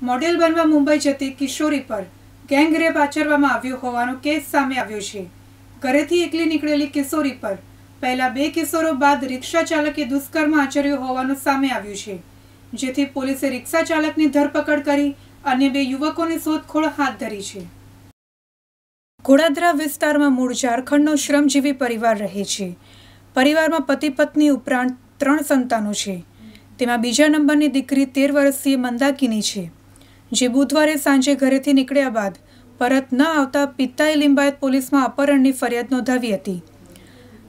model બનવા મુંબઈ જતી કિશોરી પર ગેંગરેપ આચરવામાં આવ્યો હોવાનો કેસ સામે આવ્યો છે ઘરેથી એકલી નીકળેલી કિશોરી પર પહેલા બે કિશોરો બાદ રિક્ષા ચાલકે દુષ્કર્મ આચર્યો હોવાનું સામે આવ્યું છે જેથી પોલીસે રિક્ષા ચાલકની ધરપકડ કરી અને બે યુવકોની શોધખોળ હાથ ધરી છે ઘોડાદરા વિસ્તારમાં મૂળ ઝારખંડનો શ્રમજીવી પરિવાર રહે છે પરિવારમાં પતિ પત્ની ઉપરાંત ત્રણ સંતાનો છે તેમાં બીજા નંબરની દીકરી તેર વર્ષીય મંદાકિની છે જે બુધવારે સાંજે ઘરેથી નીકળ્યા બાદ પરત ન આવતા પિતાએ લિંબાયત પોલીસમાં અપહરણની ફરિયાદ નોંધાવી હતી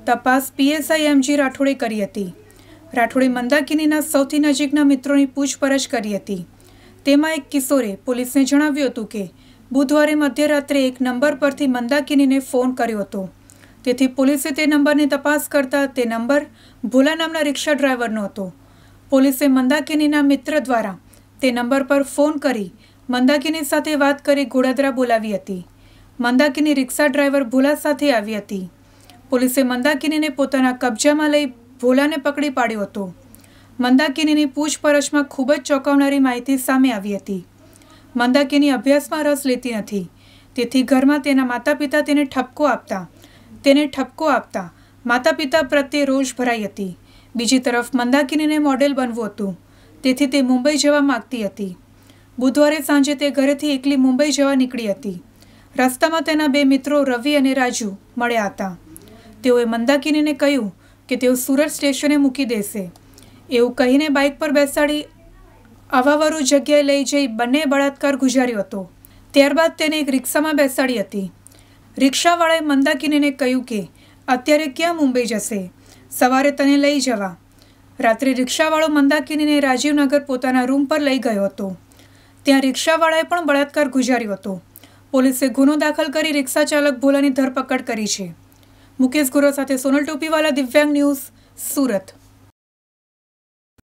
તપાસ પીએસઆઈ એમજી રાઠોડે કરી હતી રાઠોડે મંદાકિનીના સૌથી નજીકના મિત્રોની પૂછપરછ કરી હતી તેમાં એક કિશોરે પોલીસને જણાવ્યું હતું કે બુધવારે મધ્યરાત્રે એક નંબર પરથી મંદાકિનીને ફોન કર્યો હતો તેથી પોલીસે તે નંબરની તપાસ કરતા તે નંબર ભોલા નામના રિક્ષા ડ્રાઈવરનો હતો પોલીસે મંદાકિનીના મિત્ર દ્વારા તે નંબર પર ફોન કરી મંદાકિની સાથે વાત કરી ઘોડાદરા બોલાવી હતી મંદાકિની રિક્ષા ડ્રાઈવર ભોલા સાથે આવી હતી પોલીસે મંદાકિનીને પોતાના કબજામાં લઈ ભોલાને પકડી પાડ્યો હતો મંદાકિનીની પૂછપરછમાં ખૂબ જ ચોંકાવનારી માહિતી સામે આવી હતી મંદાકિની અભ્યાસમાં રસ લેતી નથી તેથી ઘરમાં તેના માતા પિતા તેને ઠપકો આપતા તેને ઠપકો આપતા માતા પિતા પ્રત્યે રોષ ભરાઈ હતી બીજી તરફ મંદાકિનીને મોડેલ બનવું હતું તેથી તે મુંબઈ જવા માગતી હતી બુધવારે સાંજે તે ઘરેથી એકલી મુંબઈ જવા નીકળી હતી રસ્તામાં તેના બે મિત્રો રવિ અને રાજુ મળ્યા હતા તેઓએ મંદાકિનીને કહ્યું કે તેઓ સુરત સ્ટેશને મૂકી દેશે એવું કહીને બાઇક પર બેસાડી અવાવરું જગ્યાએ લઈ જઈ બંને બળાત્કાર ગુજાર્યો હતો ત્યારબાદ તેને એક રિક્ષામાં બેસાડી હતી રિક્ષાવાળાએ મંદાકિનીને કહ્યું કે અત્યારે ક્યાં મુંબઈ જશે સવારે તને લઈ જવા રાત્રે રિક્ષાવાળો મંદાકિનીને રાજીવનગર પોતાના રૂમ પર લઈ ગયો હતો ત્યાં રિક્ષાવાળાએ પણ બળાત્કાર ગુજાર્યો હતો પોલીસે ગુનો દાખલ કરી રિક્ષા ચાલક ભોલાની ધરપકડ કરી છે મુકેશ ગુરો સાથે સોનલ ટોપીવાલા દિવ્યાંગ ન્યૂઝ સુરત